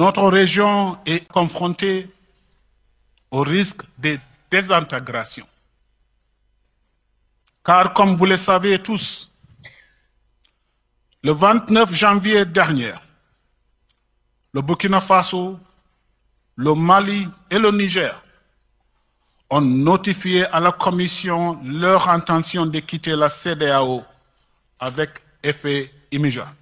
Notre région est confrontée au risque de désintégration. Car comme vous le savez tous, le 29 janvier dernier, le Burkina Faso, le Mali et le Niger ont notifié à la Commission leur intention de quitter la CDAO avec effet immédiat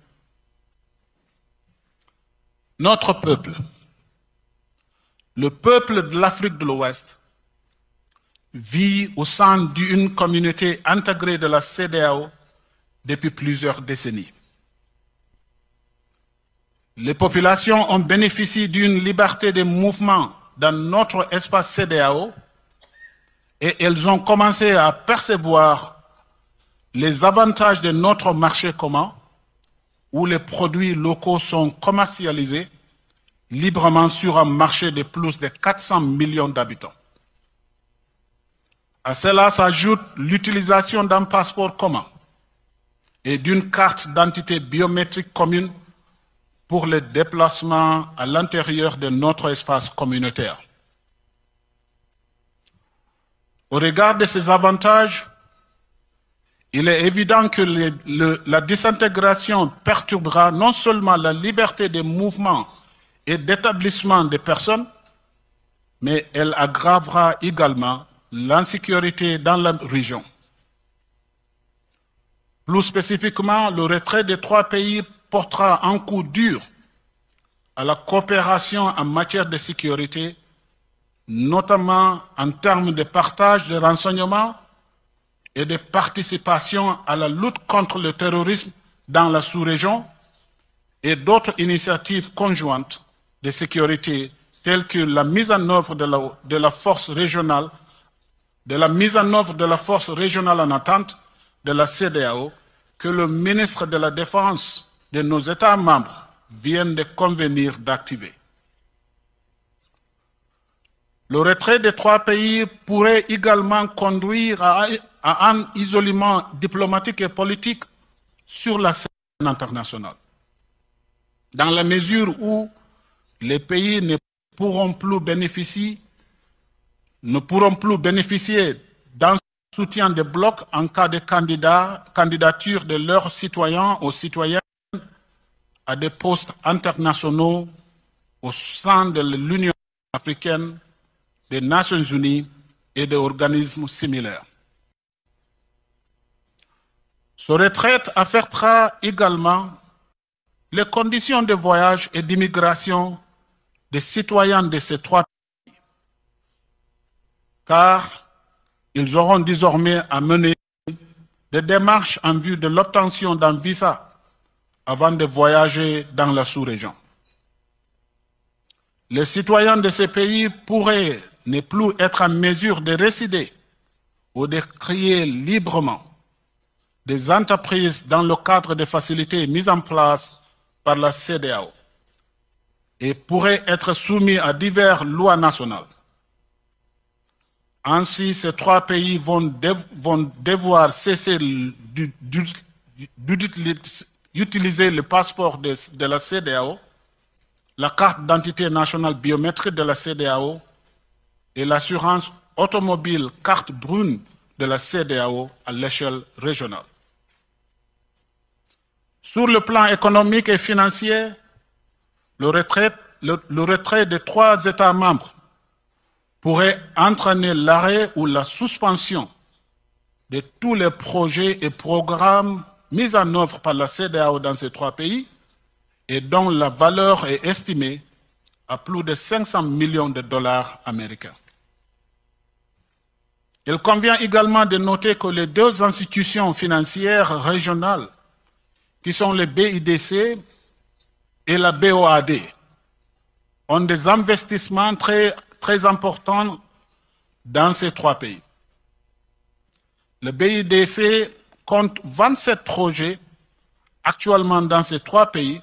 notre peuple, le peuple de l'Afrique de l'Ouest, vit au sein d'une communauté intégrée de la CDAO depuis plusieurs décennies. Les populations ont bénéficié d'une liberté de mouvement dans notre espace CDAO et elles ont commencé à percevoir les avantages de notre marché commun où les produits locaux sont commercialisés librement sur un marché de plus de 400 millions d'habitants. À cela s'ajoute l'utilisation d'un passeport commun et d'une carte d'entité biométrique commune pour les déplacements à l'intérieur de notre espace communautaire. Au regard de ces avantages, il est évident que la désintégration perturbera non seulement la liberté de mouvement et d'établissement des personnes, mais elle aggravera également l'insécurité dans la région. Plus spécifiquement, le retrait des trois pays portera un coup dur à la coopération en matière de sécurité, notamment en termes de partage de renseignements et de participation à la lutte contre le terrorisme dans la sous-région et d'autres initiatives conjointes de sécurité telles que la mise en œuvre de la, force régionale, de la mise en œuvre de la force régionale en attente de la CDAO que le ministre de la Défense de nos États membres vient de convenir d'activer. Le retrait des trois pays pourrait également conduire à à un isolement diplomatique et politique sur la scène internationale. Dans la mesure où les pays ne pourront plus bénéficier, ne pourront plus bénéficier d'un soutien des blocs en cas de candidature de leurs citoyens ou citoyennes à des postes internationaux au sein de l'Union africaine, des Nations unies et des organismes similaires. Ce retraite affectera également les conditions de voyage et d'immigration des citoyens de ces trois pays, car ils auront désormais à mener des démarches en vue de l'obtention d'un visa avant de voyager dans la sous-région. Les citoyens de ces pays pourraient ne plus être en mesure de résider ou de crier librement des entreprises dans le cadre des facilités mises en place par la CDAO et pourraient être soumises à diverses lois nationales. Ainsi, ces trois pays vont, devoir cesser d'utiliser le passeport de, la CDAO, la carte d'identité nationale biométrique de la CDAO et l'assurance automobile carte brune de la CDAO à l'échelle régionale. Sur le plan économique et financier, le retrait, le, de trois États membres pourrait entraîner l'arrêt ou la suspension de tous les projets et programmes mis en œuvre par la CDAO dans ces trois pays et dont la valeur est estimée à plus de 500 millions de dollars américains. Il convient également de noter que les deux institutions financières régionales qui sont le BIDC et la BOAD, ont des investissements très, très importants dans ces trois pays. Le BIDC compte 27 projets actuellement dans ces trois pays,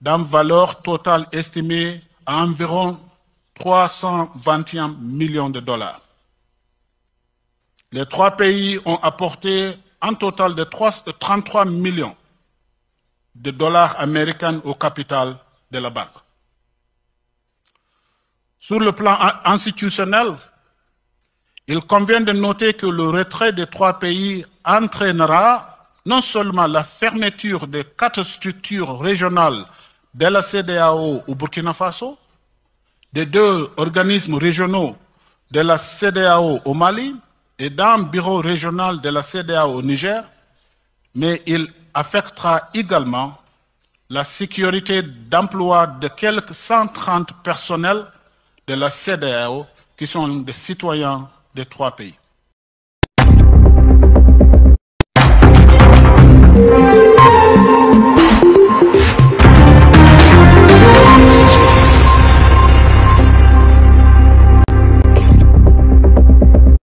d'une valeur totale estimée à environ 321 millions de dollars. Les trois pays ont apporté un total de 33 millions de dollars américains au capital de la banque. Sur le plan institutionnel, il convient de noter que le retrait des trois pays entraînera non seulement la fermeture des quatre structures régionales de la CDAO au Burkina Faso, des deux organismes régionaux de la CDAO au Mali et d'un bureau régional de la CDAO au Niger, mais il affectera également la sécurité d'emploi de quelques 130 personnels de la CDAO qui sont des citoyens des trois pays.